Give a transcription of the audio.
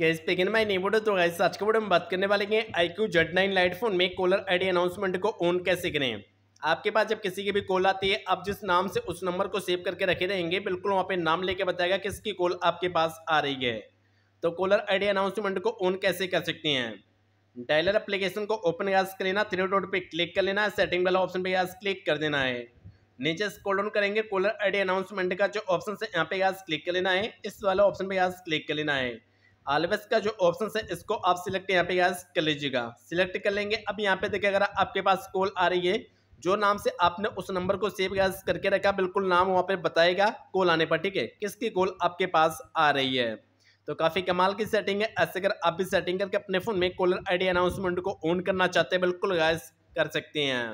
gas Pekin माई नेमोडो तो gas आज के बोर्ड में बात करने वाले हैं iQOO Z nine lite phone में कॉलर आईडी अनाउंसमेंट को ऑन कैसे करें आपके पास जब किसी की भी कॉल आती है आप जिस नाम से उस नंबर को सेव करके रखे रहेंगे बिल्कुल वहाँ पे नाम लेके बताएगा किसकी कॉल आपके पास आ रही है तो कॉलर आईडी अनाउंसमेंट को ऑन कैसे कर सकते हैं डायलर अप्लीकेशन को ओपन गैस कर लेना थ्री डॉट पर क्लिक कर लेना है सेटिंग वाला ऑप्शन पर गैस क्लिक कर देना है नीचे स्कोल डाउन करेंगे कॉलर आई अनाउंसमेंट का जो ऑप्शन है यहाँ पे गैस क्लिक कर लेना है इस वाला ऑप्शन पर गैस क्लिक कर लेना है आलवेस का जो ऑप्शन है इसको आप सिलेक्ट यहाँ पे गैस कर लीजिएगा सिलेक्ट कर लेंगे अब यहाँ पे देखिए अगर आपके पास कॉल आ रही है जो नाम से आपने उस नंबर को सेव गैस करके रखा बिल्कुल नाम वहाँ पे बताएगा कॉल आने पर ठीक है किसकी कॉल आपके पास आ रही है तो काफ़ी कमाल की सेटिंग है ऐसे अगर आप भी सेटिंग करके अपने फ़ोन में कॉलर आईडी अनाउंसमेंट को ऑन करना चाहते हैं बिल्कुल गैस कर सकते हैं